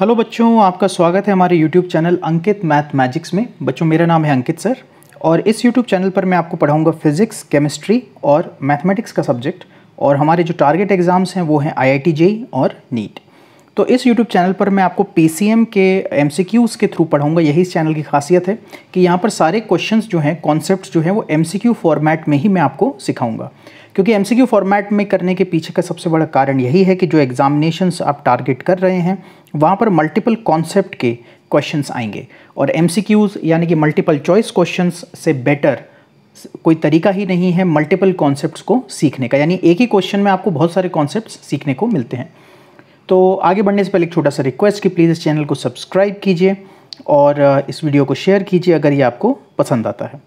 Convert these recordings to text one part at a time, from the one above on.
Hello बच्चों आपका स्वागत है हमारे YouTube channel Ankit math magics में बच्चों मेरा नाम है अंकित सर और इस यूट्यूब चैनल पर मैं आपको पढ़ाऊंगा फिजिक्स केमिस्ट्री और मैथमेटिक्स का सब्जेक्ट और हमारे जो टारगेट एग्ज़ाम्स हैं वो हैं आई आई और नीट तो इस YouTube चैनल पर मैं आपको पी के एम के थ्रू पढ़ाऊंगा यही इस चैनल की खासियत है कि यहाँ पर सारे क्वेश्चन जो हैं कॉन्सेप्ट जो हैं वो एम फॉर्मेट में ही मैं आपको सिखाऊंगा क्योंकि एम फॉर्मेट में करने के पीछे का सबसे बड़ा कारण यही है कि जो एग्जामिनेशंस आप टारगेट कर रहे हैं वहाँ पर मल्टीपल कॉन्सेप्ट के क्वेश्चन आएंगे और एम यानी कि मल्टीपल चॉइस क्वेश्चन से बेटर कोई तरीका ही नहीं है मल्टीपल कॉन्सेप्ट्स को सीखने का यानी एक ही क्वेश्चन में आपको बहुत सारे कॉन्सेप्ट्स सीखने को मिलते हैं तो आगे बढ़ने से पहले एक छोटा सा रिक्वेस्ट कि प्लीज़ इस चैनल को सब्सक्राइब कीजिए और इस वीडियो को शेयर कीजिए अगर ये आपको पसंद आता है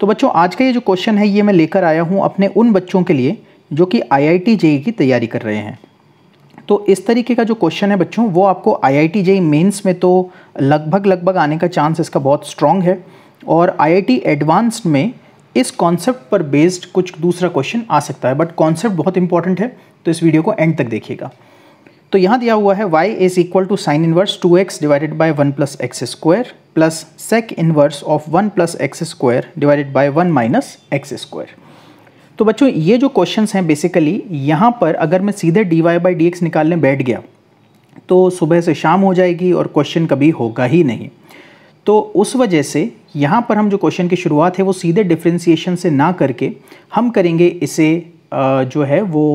तो बच्चों आज का ये जो क्वेश्चन है ये मैं लेकर आया हूँ अपने उन बच्चों के लिए जो कि आई आई टी की तैयारी कर रहे हैं तो इस तरीके का जो क्वेश्चन है बच्चों वो आपको I I T JEE Mains में तो लगभग लगभग आने का चांस इसका बहुत स्ट्रॉन्ग है और आई आई टी एडवांस्ड में इस कॉन्सेप्ट पर बेस्ड कुछ दूसरा क्वेश्चन आ सकता है बट कॉन्सेप्ट बहुत इंपॉर्टेंट है तो इस वीडियो को एंड तक देखिएगा तो यहाँ दिया हुआ है y is equal to sine inverse 2x x divided by one plus x square plus sec inverse of one plus x square divided by one minus x square तो बच्चों ये जो क्वेश्चंस हैं बेसिकली यहाँ पर अगर मैं सीधे d y by d x निकालने बैठ गया तो सुबह से शाम हो जाएगी और क्वेश्चन कभी होगा ही नहीं तो उस वजह से यहाँ पर हम जो क्वेश्चन की शुरुआत है वो सीधे डिफ्रेंसीशन से ना करके हम करेंगे इसे जो है वो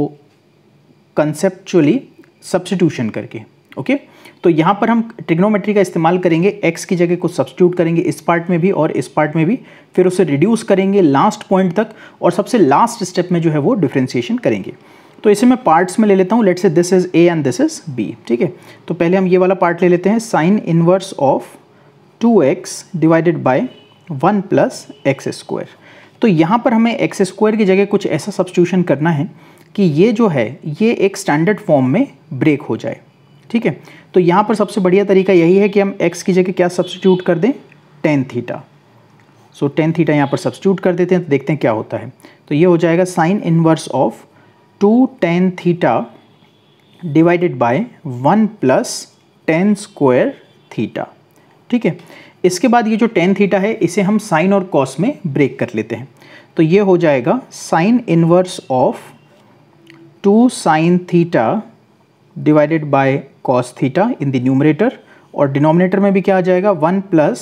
कंसेप्चुअली सब्सटीट्यूशन करके ओके तो यहाँ पर हम ट्रिग्नोमेट्री का इस्तेमाल करेंगे एक्स की जगह कुछ सब्सटीट्यूट करेंगे इस पार्ट में भी और इस पार्ट में भी फिर उसे रिड्यूस करेंगे लास्ट पॉइंट तक और सबसे लास्ट स्टेप में जो है वो डिफ्रेंसिएशन करेंगे तो इसे मैं पार्ट्स में ले लेता हूँ let's say this is A and this is B ठीक है तो पहले हम ये वाला पार्ट ले लेते हैं sine inverse of two x divided by one plus x square तो यहाँ पर हमें एक्स स्क्वायर की जगह कुछ ऐसा सब्सिट्यूशन करना है कि ये जो है ये एक स्टैंडर्ड फॉर्म में ब्रेक हो जाए ठीक है तो यहाँ पर सबसे बढ़िया तरीका यही है कि हम एक्स की जगह क्या सब्सिट्यूट कर दें tan theta so tan theta यहाँ पर सब्सटीट्यूट कर देते हैं तो देखते हैं क्या होता है तो ये हो जाएगा sine inverse of two tan theta divided by one plus tan square theta ठीक है इसके बाद ये जो टेन थीटा है इसे हम साइन और कॉस में ब्रेक कर लेते हैं तो ये हो जाएगा sine inverse of two sine theta divided by cos theta in the numerator और डिनोमिनेटर में भी क्या आ जाएगा one plus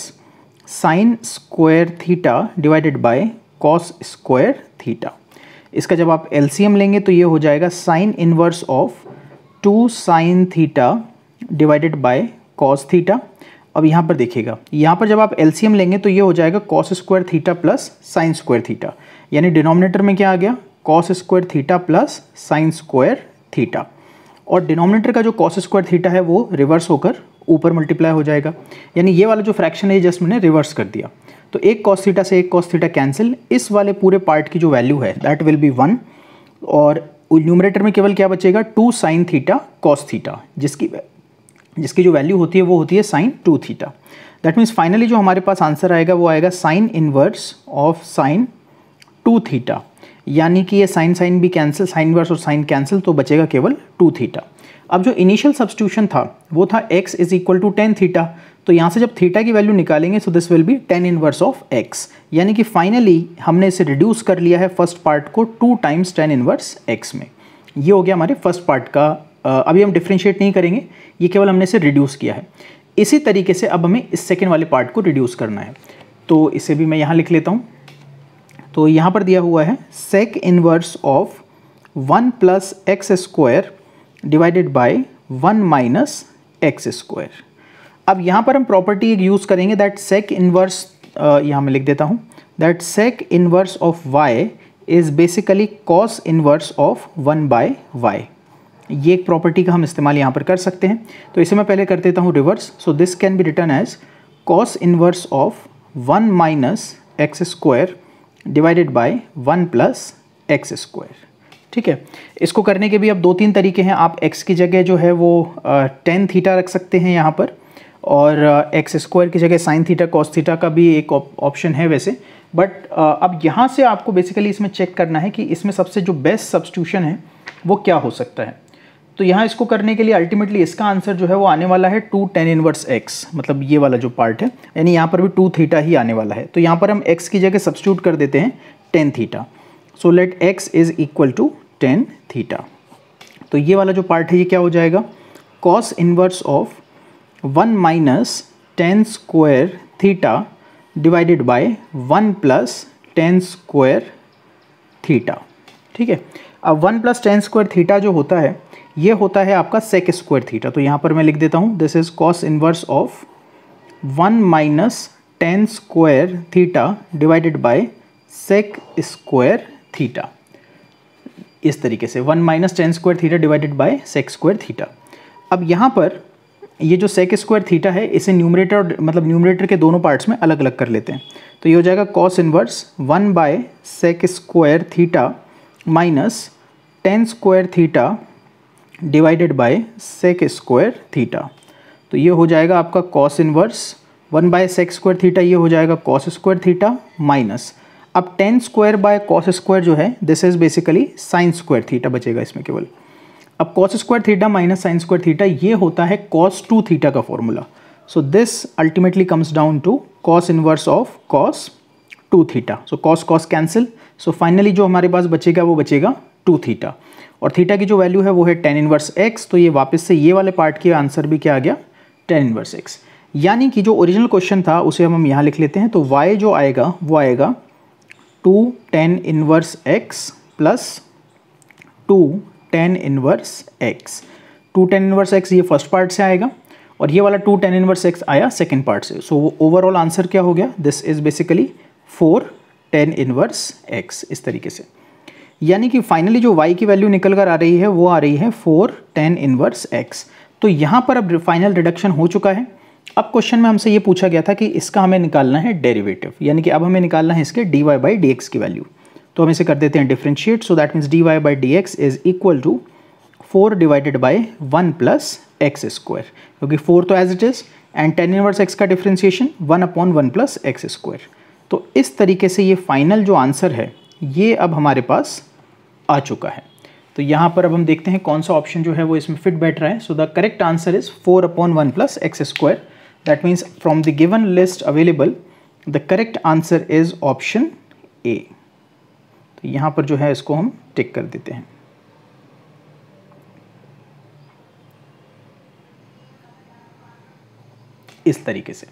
sine square theta divided by cos square theta इसका जब आप एलसीएम लेंगे तो ये हो जाएगा sine inverse of two sine theta divided by cos theta अब यहाँ पर देखिएगा यहाँ पर जब आप एलसीएम लेंगे तो ये हो जाएगा cos square theta plus sine square theta यानी डिनोमिनेटर में क्या आ गया cos square theta plus sine square theta और डिनोमिनेटर का जो कॉस स्क्वायर थीटा है वो रिवर्स होकर ऊपर मल्टीप्लाई हो जाएगा यानी ये वाला जो फ्रैक्शन है जस्ट मैंने रिवर्स कर दिया तो एक कॉस थीटा से एक कॉस थीटा कैंसिल इस वाले पूरे पार्ट की जो वैल्यू है दैट विल बी वन और न्यूमरेटर में केवल क्या बचेगा two sine theta cos theta जिसकी जिसकी जो वैल्यू होती है वो होती है sine two theta that means finally जो हमारे पास आंसर आएगा वो आएगा sine inverse of sine two theta यानी कि ये साइन साइन भी कैंसिल साइन वर्स और साइन कैंसिल तो बचेगा केवल टू थीटा अब जो इनिशियल सब्सटीट्यूशन था वो था x is equal to tan theta तो यहाँ से जब थीटा की वैल्यू निकालेंगे so this will be tan inverse of x यानी कि फाइनली हमने इसे रिड्यूस कर लिया है फर्स्ट पार्ट को two times tan inverse x में ये हो गया हमारे फर्स्ट पार्ट का अभी हम डिफ्रेंशिएट नहीं करेंगे ये केवल हमने इसे रिड्यूस किया है इसी तरीके से अब हमें इस सेकेंड वाले पार्ट को रिड्यूस करना है तो इसे भी मैं यहाँ लिख लेता हूँ तो यहाँ पर दिया हुआ है sec inverse of one plus x square divided by one minus x square अब यहाँ पर हम प्रॉपर्टी एक यूज़ करेंगे दैट सेक इनवर्स यहाँ मैं लिख देता हूँ that sec inverse of y is basically cos inverse of one by y ये एक प्रॉपर्टी का हम इस्तेमाल यहाँ पर कर सकते हैं तो इसे मैं पहले कर देता हूँ reverse so this can be return as cos inverse of one minus x square divided by one plus x square ठीक है इसको करने के भी अब दो तीन तरीके हैं आप x की जगह जो है वो टेन थीटा रख सकते हैं यहाँ पर और एक्स स्क्वायर की जगह साइन थीटा कॉस थीटा का भी एक ऑप्शन है वैसे बट अब यहाँ से आपको बेसिकली इसमें चेक करना है कि इसमें सबसे जो बेस्ट सब्सट्यूशन है वो क्या हो सकता है तो यहाँ इसको करने के लिए अल्टीमेटली इसका आंसर जो है वो आने वाला है टू टेन इनवर्स एक्स मतलब ये वाला जो पार्ट है यानी यहाँ पर भी टू थीटा ही आने वाला है तो यहाँ पर हम एक्स की जगह सब्सिट्यूट कर देते हैं tan theta so let x is equal to tan theta तो ये वाला जो पार्ट है ये क्या हो जाएगा cos inverse of one minus tan square theta divided by one plus tan square theta ठीक है अब one plus tan square theta जो होता है ये होता है आपका सेक स्क्वायर थीटा तो यहाँ पर मैं लिख देता हूँ this is cos inverse of one minus tan square theta divided by sec square theta इस तरीके से one minus tan square theta divided by sec square theta अब यहाँ पर ये जो सेक स्क्वायर थीटा है इसे न्यूमरेटर मतलब न्यूमरेटर के दोनों पार्ट्स में अलग अलग कर लेते हैं तो ये हो जाएगा cos inverse one by sec square theta minus tan square theta divided by sec square theta तो ये हो जाएगा आपका cos inverse one by sec square theta ये हो जाएगा कॉस स्क्वायर थीटा माइनस अब tan square by cos square जो है this is basically sine square theta बचेगा इसमें केवल अब cos square theta minus sine square theta ये होता है कॉस टू थीटा का formula so this ultimately comes down to cos inverse of cos two theta so cos cos cancel so finally जो हमारे पास बचेगा वो बचेगा टू थीटा और थीटा की जो वैल्यू है वो है टेन इनवर्स एक्स तो ये वापस से ये वाले पार्ट की आंसर भी क्या आ गया टेन इनवर्स एक्स यानी कि जो ओरिजिनल क्वेश्चन था उसे हम हम यहाँ लिख लेते हैं तो वाई जो आएगा वो आएगा two tan inverse x plus two tan inverse x two tan inverse x ये फर्स्ट पार्ट से आएगा और ये वाला टू टेन इनवर्स एक्स आया सेकेंड पार्ट से सो वो ओवरऑल आंसर क्या हो गया this is basically four tan inverse x इस तरीके से यानी कि फाइनली जो y की वैल्यू निकल कर आ रही है वो आ रही है फोर टेन इनवर्स x तो यहाँ पर अब फाइनल रिडक्शन हो चुका है अब क्वेश्चन में हमसे ये पूछा गया था कि इसका हमें निकालना है डेरिवेटिव यानी कि अब हमें निकालना है इसके d y by d x की वैल्यू तो हम इसे कर देते हैं differentiate so that means d y by d x is equal to four divided by one plus x square क्योंकि फोर तो as it is and tan inverse x का differentiation one upon one plus x square तो इस तरीके से ये final जो answer है ये अब हमारे पास आ चुका है तो यहाँ पर अब हम देखते हैं कौन सा ऑप्शन जो है वो इसमें फिट बैठ रहा है so the correct answer is four upon one plus x square that means from the given list available the correct answer is option A तो यहाँ पर जो है इसको हम टिक कर देते हैं इस तरीके से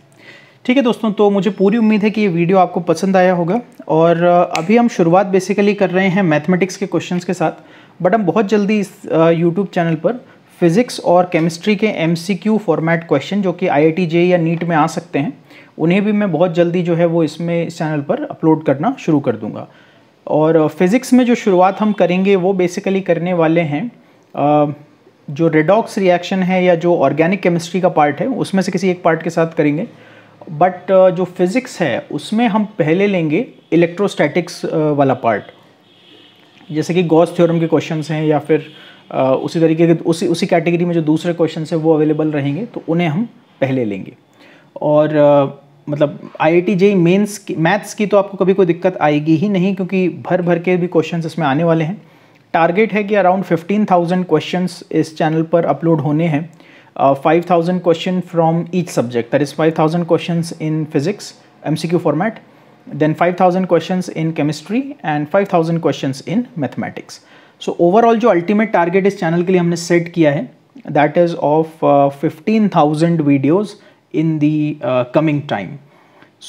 ठीक है दोस्तों तो मुझे पूरी उम्मीद है कि ये वीडियो आपको पसंद आया होगा और अभी हम शुरुआत बेसिकली कर रहे हैं मैथमेटिक्स के क्वेश्चंस के साथ बट हम बहुत जल्दी इस यूट्यूब चैनल पर फिज़िक्स और केमिस्ट्री के एम फॉर्मेट क्वेश्चन जो कि आई आई या नीट में आ सकते हैं उन्हें भी मैं बहुत जल्दी जो है वो इसमें इस चैनल पर अपलोड करना शुरू कर दूँगा और फिज़िक्स में जो शुरुआत हम करेंगे वो बेसिकली करने वाले हैं जो रेडॉक्स रिएक्शन है या जो ऑर्गेनिक केमिस्ट्री का पार्ट है उसमें से किसी एक पार्ट के साथ करेंगे बट uh, जो फिज़िक्स है उसमें हम पहले लेंगे इलेक्ट्रोस्टैटिक्स uh, वाला पार्ट जैसे कि गॉस थ्योरम के क्वेश्चन हैं या फिर uh, उसी तरीके के उसी उसी कैटेगरी में जो दूसरे क्वेश्चन हैं वो अवेलेबल रहेंगे तो उन्हें हम पहले लेंगे और मतलब I I T JEE Mains की मैथ्स की तो आपको कभी कोई दिक्कत आएगी ही नहीं क्योंकि भर भर के भी क्वेश्चन इसमें आने वाले हैं टारगेट है कि अराउंड फिफ्टीन थाउजेंड क्वेश्चन इस चैनल पर अपलोड होने हैं uh, 5,000 question from each subject. That is 5,000 questions in physics, MCQ format, then 5,000 questions in chemistry and 5,000 questions in mathematics. so overall jo ultimate target is channel ke liye humne set kiya hai that is of uh, 15000 videos in the uh, coming time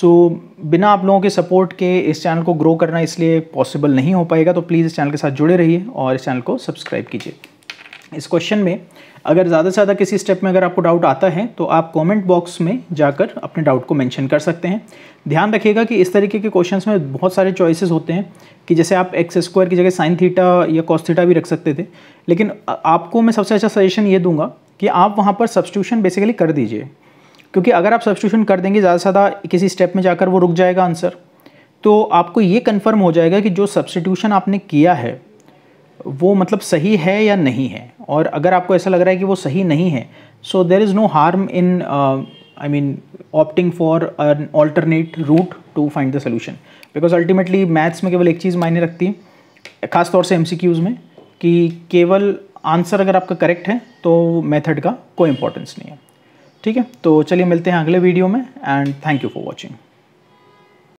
so so, बिना आप लोगों के support के इस channel को grow करना इसलिए possible नहीं हो पाएगा तो प्लीज़ इस चैनल के साथ जुड़े रहिए और इस चैनल को सब्सक्राइब कीजिए इस क्वेश्चन में अगर ज़्यादा से ज़्यादा किसी स्टेप में अगर आपको डाउट आता है तो आप कमेंट बॉक्स में जाकर अपने डाउट को मेंशन कर सकते हैं ध्यान रखिएगा कि इस तरीके के क्वेश्चंस में बहुत सारे चॉइसेस होते हैं कि जैसे आप एक्स स्क्वायर की जगह साइन थीटा या कॉस थीटा भी रख सकते थे लेकिन आपको मैं सबसे अच्छा सजेशन ये दूंगा कि आप वहाँ पर सब्सट्यूशन बेसिकली कर दीजिए क्योंकि अगर आप सब्सट्यूशन कर देंगे ज़्यादा से ज़्यादा किसी स्टेप में जाकर वो रुक जाएगा आंसर तो आपको ये कन्फर्म हो जाएगा कि जो सब्सटीट्यूशन आपने किया है वो मतलब सही है या नहीं है और अगर आपको ऐसा लग रहा है कि वो सही नहीं है so there is no harm in I mean opting for an alternate route to find the solution because ultimately maths में केवल एक चीज़ मायने रखती है ख़ासतौर से एम में कि केवल आंसर अगर आपका करेक्ट है तो मेथड का कोई इंपॉर्टेंस नहीं है ठीक है तो चलिए मिलते हैं अगले वीडियो में and thank you for watching